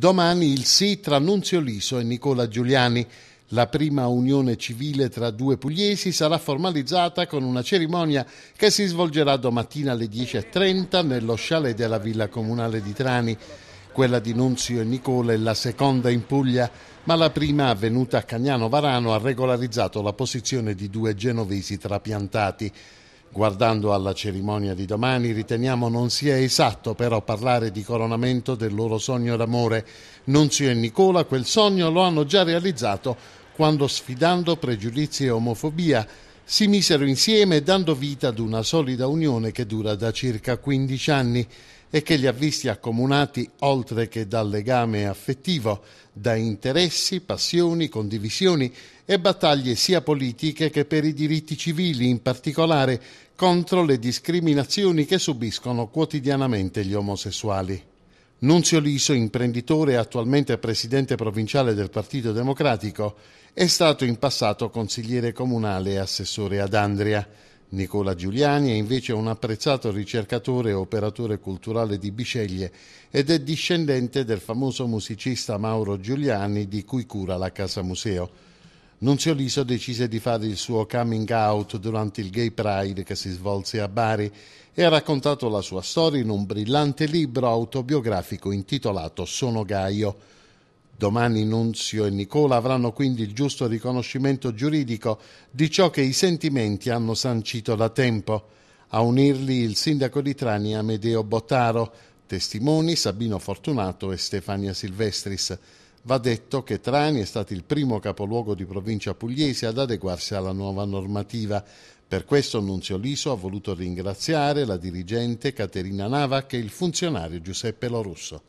Domani il sì tra Nunzio Liso e Nicola Giuliani. La prima unione civile tra due pugliesi sarà formalizzata con una cerimonia che si svolgerà domattina alle 10.30 nello chalet della Villa Comunale di Trani. Quella di Nunzio e Nicola è la seconda in Puglia, ma la prima avvenuta a Cagnano Varano ha regolarizzato la posizione di due genovesi trapiantati. Guardando alla cerimonia di domani riteniamo non sia esatto però parlare di coronamento del loro sogno d'amore. Nunzio e Nicola quel sogno lo hanno già realizzato quando sfidando pregiudizi e omofobia si misero insieme dando vita ad una solida unione che dura da circa 15 anni e che li ha visti accomunati oltre che dal legame affettivo, da interessi, passioni, condivisioni e battaglie sia politiche che per i diritti civili, in particolare contro le discriminazioni che subiscono quotidianamente gli omosessuali. Nunzio Liso, imprenditore e attualmente presidente provinciale del Partito Democratico, è stato in passato consigliere comunale e assessore ad Andria. Nicola Giuliani è invece un apprezzato ricercatore e operatore culturale di Bisceglie ed è discendente del famoso musicista Mauro Giuliani di cui cura la Casa Museo. Nunzio Liso decise di fare il suo coming out durante il Gay Pride che si svolse a Bari e ha raccontato la sua storia in un brillante libro autobiografico intitolato Sono Gaio. Domani Nunzio e Nicola avranno quindi il giusto riconoscimento giuridico di ciò che i sentimenti hanno sancito da tempo. A unirli il sindaco di Trani Amedeo Bottaro, testimoni Sabino Fortunato e Stefania Silvestris. Va detto che Trani è stato il primo capoluogo di provincia pugliese ad adeguarsi alla nuova normativa. Per questo Nunzio Liso ha voluto ringraziare la dirigente Caterina Navac e il funzionario Giuseppe Lorusso.